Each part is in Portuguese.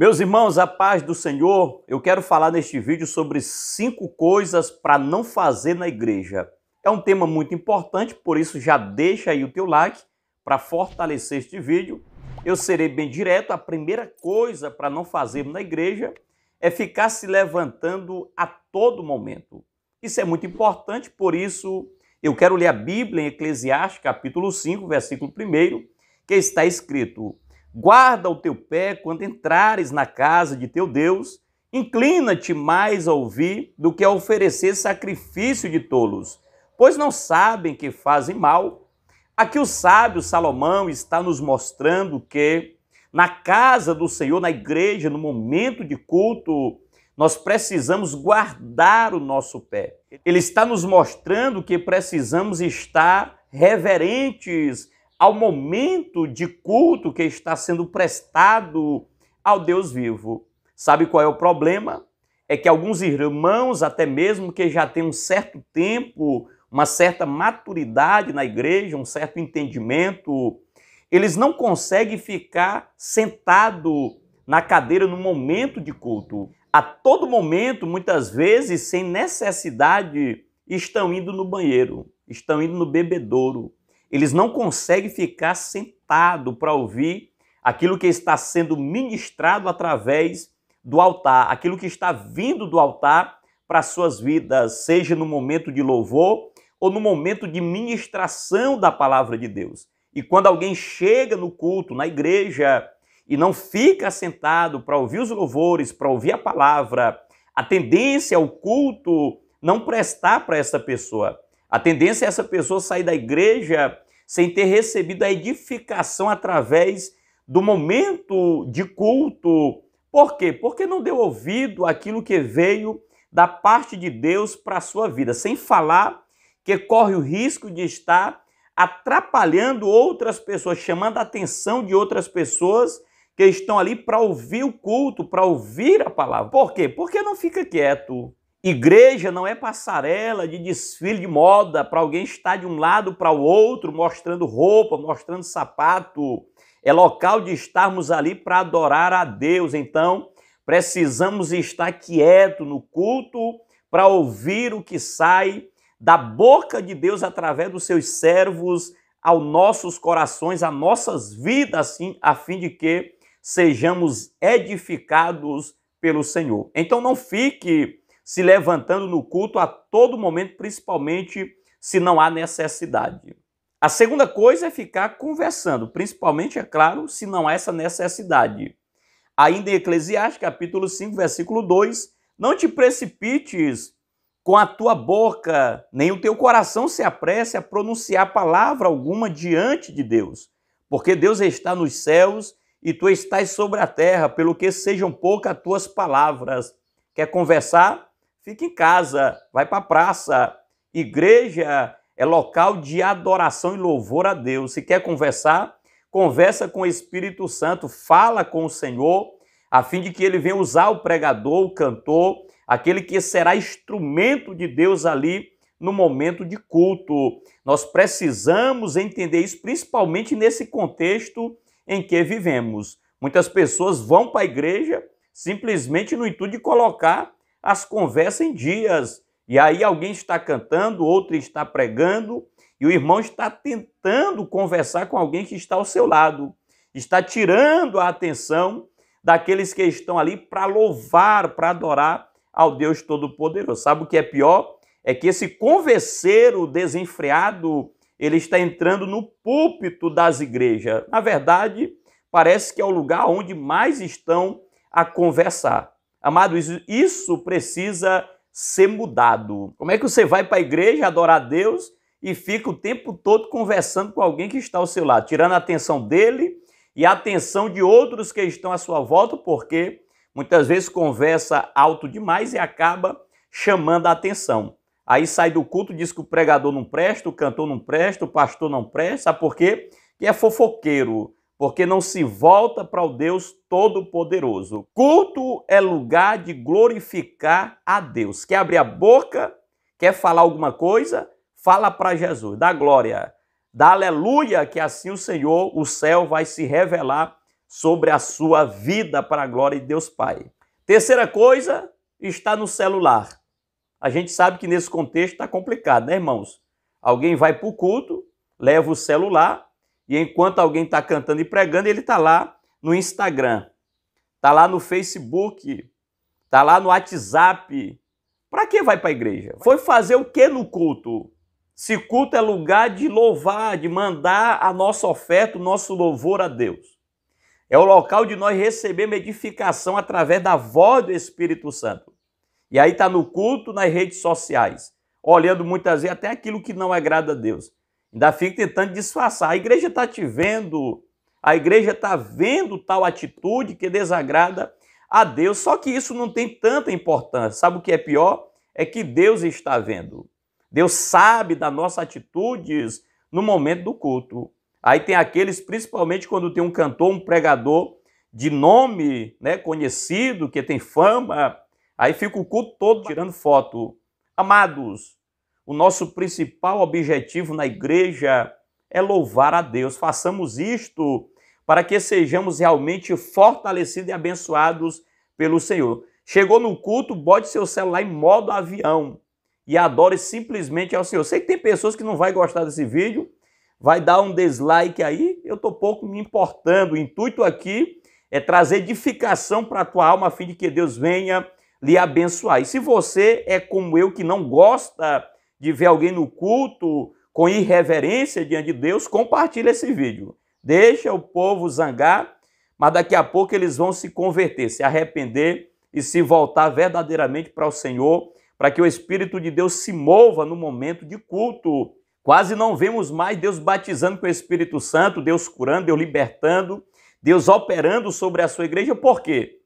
Meus irmãos, a paz do Senhor, eu quero falar neste vídeo sobre cinco coisas para não fazer na igreja. É um tema muito importante, por isso já deixa aí o teu like para fortalecer este vídeo. Eu serei bem direto, a primeira coisa para não fazer na igreja é ficar se levantando a todo momento. Isso é muito importante, por isso eu quero ler a Bíblia em Eclesiastes, capítulo 5, versículo 1, que está escrito: Guarda o teu pé quando entrares na casa de teu Deus. Inclina-te mais a ouvir do que a oferecer sacrifício de tolos, pois não sabem que fazem mal. Aqui o sábio Salomão está nos mostrando que na casa do Senhor, na igreja, no momento de culto, nós precisamos guardar o nosso pé. Ele está nos mostrando que precisamos estar reverentes ao momento de culto que está sendo prestado ao Deus vivo. Sabe qual é o problema? É que alguns irmãos, até mesmo que já têm um certo tempo, uma certa maturidade na igreja, um certo entendimento, eles não conseguem ficar sentado na cadeira no momento de culto. A todo momento, muitas vezes, sem necessidade, estão indo no banheiro, estão indo no bebedouro, eles não conseguem ficar sentado para ouvir aquilo que está sendo ministrado através do altar, aquilo que está vindo do altar para suas vidas, seja no momento de louvor ou no momento de ministração da palavra de Deus. E quando alguém chega no culto, na igreja, e não fica sentado para ouvir os louvores, para ouvir a palavra, a tendência ao culto não prestar para essa pessoa. A tendência é essa pessoa sair da igreja sem ter recebido a edificação através do momento de culto. Por quê? Porque não deu ouvido àquilo que veio da parte de Deus para a sua vida, sem falar que corre o risco de estar atrapalhando outras pessoas, chamando a atenção de outras pessoas que estão ali para ouvir o culto, para ouvir a palavra. Por quê? Porque não fica quieto. Igreja não é passarela de desfile de moda para alguém estar de um lado para o outro, mostrando roupa, mostrando sapato. É local de estarmos ali para adorar a Deus. Então, precisamos estar quieto no culto para ouvir o que sai da boca de Deus através dos seus servos aos nossos corações, às nossas vidas, assim, a fim de que sejamos edificados pelo Senhor. Então não fique se levantando no culto a todo momento, principalmente se não há necessidade. A segunda coisa é ficar conversando, principalmente, é claro, se não há essa necessidade. Ainda em Eclesiastes, capítulo 5, versículo 2, não te precipites com a tua boca, nem o teu coração se apresse a pronunciar palavra alguma diante de Deus, porque Deus está nos céus e tu estás sobre a terra, pelo que sejam poucas as tuas palavras. Quer conversar? Fica em casa, vai para a praça. Igreja é local de adoração e louvor a Deus. Se quer conversar, conversa com o Espírito Santo, fala com o Senhor, a fim de que ele venha usar o pregador, o cantor, aquele que será instrumento de Deus ali no momento de culto. Nós precisamos entender isso, principalmente nesse contexto em que vivemos. Muitas pessoas vão para a igreja simplesmente no intuito de colocar as conversas em dias. E aí alguém está cantando, outro está pregando, e o irmão está tentando conversar com alguém que está ao seu lado, está tirando a atenção daqueles que estão ali para louvar, para adorar ao Deus Todo-Poderoso. Sabe o que é pior? É que esse converseiro desenfreado, ele está entrando no púlpito das igrejas. Na verdade, parece que é o lugar onde mais estão a conversar. Amado, isso, isso precisa ser mudado. Como é que você vai para a igreja adorar a Deus e fica o tempo todo conversando com alguém que está ao seu lado, tirando a atenção dele e a atenção de outros que estão à sua volta, porque muitas vezes conversa alto demais e acaba chamando a atenção. Aí sai do culto, diz que o pregador não presta, o cantor não presta, o pastor não presta, sabe por quê? Que é fofoqueiro porque não se volta para o Deus Todo-Poderoso. Culto é lugar de glorificar a Deus. Quer abrir a boca? Quer falar alguma coisa? Fala para Jesus, dá glória, dá aleluia, que assim o Senhor, o céu, vai se revelar sobre a sua vida para a glória de Deus Pai. Terceira coisa, está no celular. A gente sabe que nesse contexto está complicado, né, irmãos? Alguém vai para o culto, leva o celular, e enquanto alguém está cantando e pregando, ele está lá no Instagram, está lá no Facebook, está lá no WhatsApp. Para que vai para a igreja? Foi fazer o que no culto? Se culto é lugar de louvar, de mandar a nossa oferta, o nosso louvor a Deus. É o local de nós recebermos edificação através da voz do Espírito Santo. E aí está no culto, nas redes sociais, olhando muitas vezes até aquilo que não agrada a Deus. Ainda fica tentando disfarçar. A igreja está te vendo, a igreja está vendo tal atitude que desagrada a Deus. Só que isso não tem tanta importância. Sabe o que é pior? É que Deus está vendo. Deus sabe das nossas atitudes no momento do culto. Aí tem aqueles, principalmente quando tem um cantor, um pregador de nome né, conhecido, que tem fama, aí fica o culto todo tirando foto. Amados, o nosso principal objetivo na igreja é louvar a Deus. Façamos isto para que sejamos realmente fortalecidos e abençoados pelo Senhor. Chegou no culto, bote seu celular em modo avião e adore simplesmente ao Senhor. Sei que tem pessoas que não vai gostar desse vídeo, vai dar um dislike aí, eu tô pouco me importando. O intuito aqui é trazer edificação para a tua alma a fim de que Deus venha lhe abençoar. E se você é como eu que não gosta de ver alguém no culto com irreverência diante de Deus, compartilha esse vídeo. Deixa o povo zangar, mas daqui a pouco eles vão se converter, se arrepender e se voltar verdadeiramente para o Senhor, para que o Espírito de Deus se mova no momento de culto. Quase não vemos mais Deus batizando com o Espírito Santo, Deus curando, Deus libertando, Deus operando sobre a sua igreja. Por quê?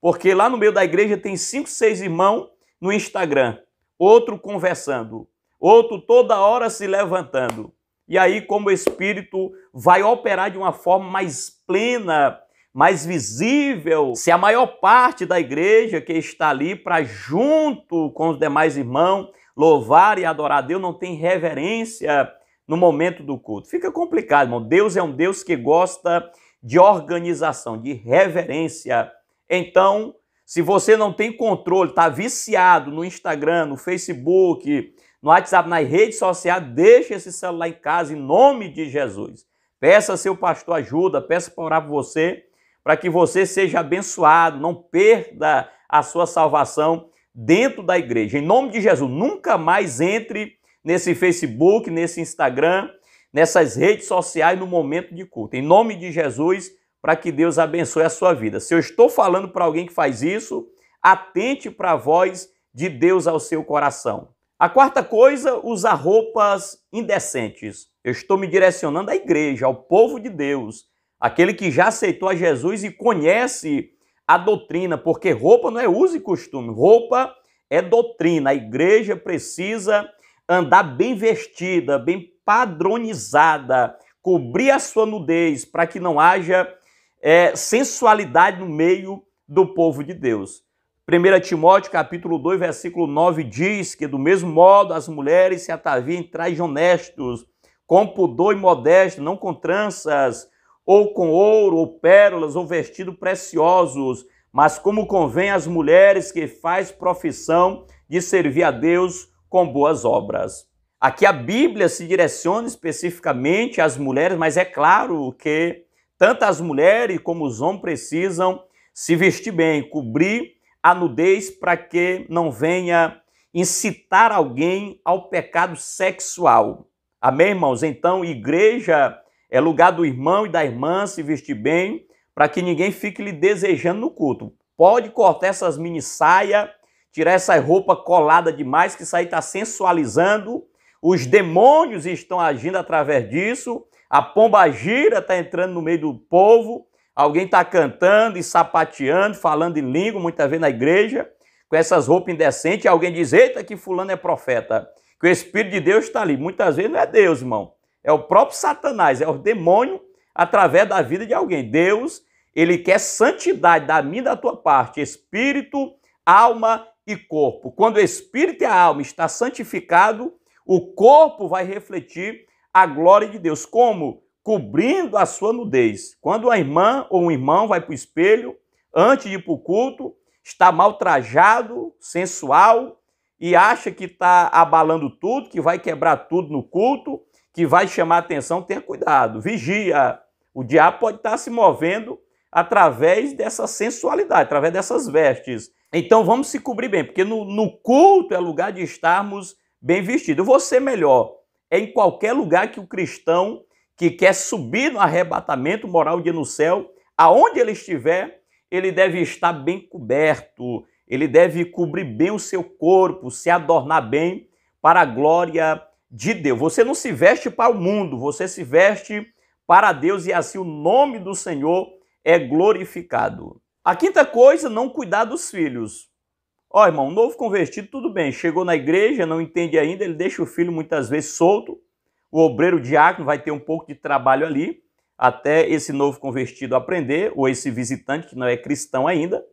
Porque lá no meio da igreja tem cinco, seis irmãos no Instagram, outro conversando outro toda hora se levantando. E aí, como o Espírito vai operar de uma forma mais plena, mais visível, se a maior parte da igreja que está ali para junto com os demais irmãos louvar e adorar a Deus não tem reverência no momento do culto. Fica complicado, irmão. Deus é um Deus que gosta de organização, de reverência. Então, se você não tem controle, está viciado no Instagram, no Facebook, no WhatsApp, nas redes sociais, deixe esse celular em casa em nome de Jesus. Peça seu pastor ajuda, peça para orar por você, para que você seja abençoado, não perda a sua salvação dentro da igreja. Em nome de Jesus, nunca mais entre nesse Facebook, nesse Instagram, nessas redes sociais no momento de culto. Em nome de Jesus, para que Deus abençoe a sua vida. Se eu estou falando para alguém que faz isso, atente para a voz de Deus ao seu coração. A quarta coisa, usar roupas indecentes. Eu estou me direcionando à igreja, ao povo de Deus, aquele que já aceitou a Jesus e conhece a doutrina, porque roupa não é uso e costume, roupa é doutrina. A igreja precisa andar bem vestida, bem padronizada, cobrir a sua nudez para que não haja é, sensualidade no meio do povo de Deus. 1 Timóteo capítulo 2, versículo 9 diz que do mesmo modo as mulheres se ataviem em trajes honestos, com pudor e modéstia, não com tranças, ou com ouro, ou pérolas, ou vestido preciosos, mas como convém às mulheres que faz profissão de servir a Deus com boas obras. Aqui a Bíblia se direciona especificamente às mulheres, mas é claro que tanto as mulheres como os homens precisam se vestir bem, cobrir a nudez para que não venha incitar alguém ao pecado sexual. Amém, irmãos? Então, igreja é lugar do irmão e da irmã se vestir bem, para que ninguém fique lhe desejando no culto. Pode cortar essas mini saia, tirar essa roupa colada demais, que isso aí está sensualizando. Os demônios estão agindo através disso. A pomba gira está entrando no meio do povo. Alguém está cantando e sapateando, falando em língua, muitas vezes na igreja, com essas roupas indecentes, e alguém diz: Eita, que fulano é profeta, que o Espírito de Deus está ali. Muitas vezes não é Deus, irmão. É o próprio Satanás, é o demônio através da vida de alguém. Deus, ele quer santidade da minha e da tua parte, espírito, alma e corpo. Quando o espírito e a alma está santificado, o corpo vai refletir a glória de Deus. Como? cobrindo a sua nudez. Quando uma irmã ou um irmão vai para o espelho, antes de ir para o culto, está mal trajado, sensual, e acha que está abalando tudo, que vai quebrar tudo no culto, que vai chamar atenção, tenha cuidado, vigia. O diabo pode estar tá se movendo através dessa sensualidade, através dessas vestes. Então vamos se cobrir bem, porque no, no culto é lugar de estarmos bem vestidos. você melhor. É em qualquer lugar que o cristão que quer subir no arrebatamento moral de no céu, aonde ele estiver, ele deve estar bem coberto, ele deve cobrir bem o seu corpo, se adornar bem para a glória de Deus. Você não se veste para o mundo, você se veste para Deus e assim o nome do Senhor é glorificado. A quinta coisa, não cuidar dos filhos. Ó, oh, irmão, novo convertido, tudo bem, chegou na igreja, não entende ainda, ele deixa o filho muitas vezes solto, o obreiro diácono vai ter um pouco de trabalho ali, até esse novo convertido aprender, ou esse visitante que não é cristão ainda.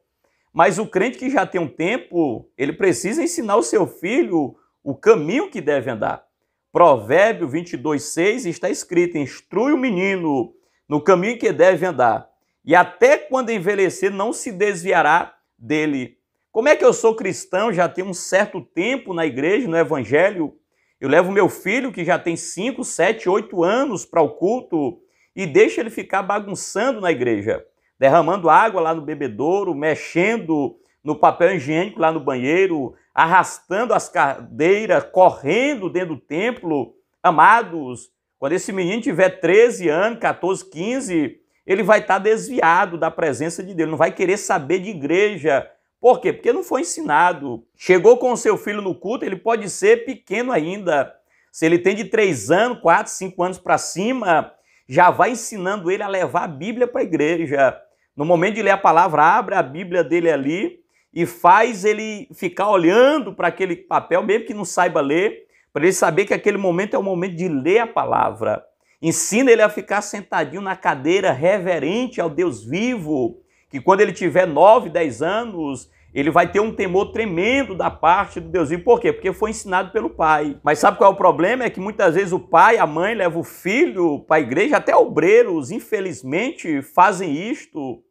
Mas o crente que já tem um tempo, ele precisa ensinar o seu filho o caminho que deve andar. Provérbio 22, 6 está escrito: instrui o menino no caminho que deve andar, e até quando envelhecer não se desviará dele. Como é que eu sou cristão, já tenho um certo tempo na igreja, no evangelho, eu levo meu filho, que já tem 5, 7, 8 anos, para o culto e deixo ele ficar bagunçando na igreja, derramando água lá no bebedouro, mexendo no papel higiênico lá no banheiro, arrastando as cadeiras, correndo dentro do templo. Amados, quando esse menino tiver 13 anos, 14, 15, ele vai estar tá desviado da presença de Deus, não vai querer saber de igreja, por quê? Porque não foi ensinado. Chegou com o seu filho no culto, ele pode ser pequeno ainda. Se ele tem de 3 anos, 4, 5 anos para cima, já vai ensinando ele a levar a Bíblia para a igreja. No momento de ler a palavra, abre a Bíblia dele ali e faz ele ficar olhando para aquele papel, mesmo que não saiba ler, para ele saber que aquele momento é o momento de ler a palavra. Ensina ele a ficar sentadinho na cadeira, reverente ao Deus vivo, que quando ele tiver 9, 10 anos, ele vai ter um temor tremendo da parte do Deus. E por quê? Porque foi ensinado pelo pai. Mas sabe qual é o problema? É que muitas vezes o pai, a mãe leva o filho para a igreja, até obreiros, infelizmente, fazem isto.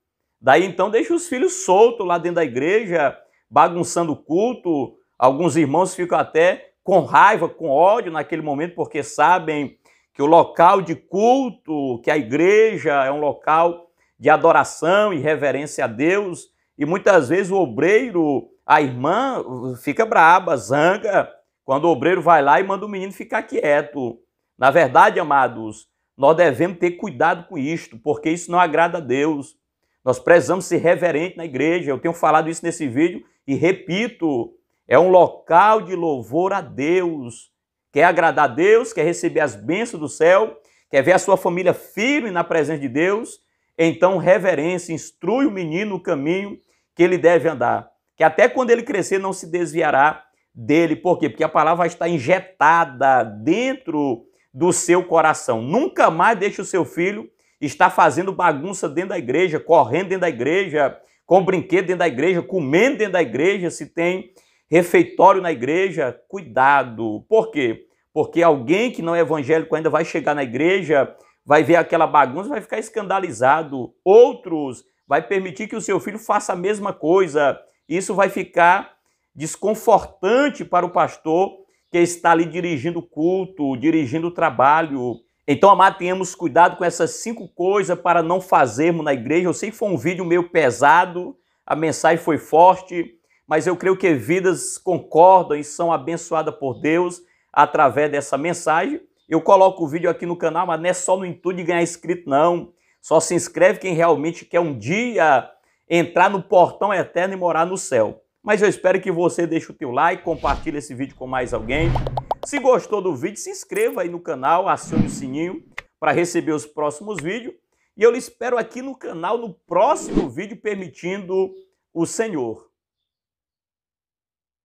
Daí então deixa os filhos soltos lá dentro da igreja, bagunçando o culto. Alguns irmãos ficam até com raiva, com ódio naquele momento, porque sabem que o local de culto, que a igreja é um local de adoração e reverência a Deus. E muitas vezes o obreiro, a irmã, fica braba, zanga, quando o obreiro vai lá e manda o menino ficar quieto. Na verdade, amados, nós devemos ter cuidado com isto, porque isso não agrada a Deus. Nós precisamos ser reverentes na igreja. Eu tenho falado isso nesse vídeo e repito: é um local de louvor a Deus. Quer agradar a Deus, quer receber as bênçãos do céu, quer ver a sua família firme na presença de Deus, então reverência, instrui o menino o caminho que ele deve andar, que até quando ele crescer não se desviará dele. Por quê? Porque a palavra está injetada dentro do seu coração. Nunca mais deixe o seu filho estar fazendo bagunça dentro da igreja, correndo dentro da igreja, com brinquedo dentro da igreja, comendo dentro da igreja, se tem refeitório na igreja, cuidado. Por quê? Porque alguém que não é evangélico ainda vai chegar na igreja vai ver aquela bagunça, vai ficar escandalizado. Outros vai permitir que o seu filho faça a mesma coisa. Isso vai ficar desconfortante para o pastor que está ali dirigindo o culto, dirigindo o trabalho. Então, amado, tenhamos cuidado com essas cinco coisas para não fazermos na igreja. Eu sei que foi um vídeo meio pesado, a mensagem foi forte, mas eu creio que vidas concordam e são abençoadas por Deus através dessa mensagem. Eu coloco o vídeo aqui no canal, mas não é só no intuito de ganhar inscrito, não. Só se inscreve quem realmente quer um dia entrar no portão eterno e morar no céu. Mas eu espero que você deixe o teu like, compartilhe esse vídeo com mais alguém. Se gostou do vídeo, se inscreva aí no canal, acione o sininho para receber os próximos vídeos. E eu lhe espero aqui no canal no próximo vídeo, permitindo o Senhor.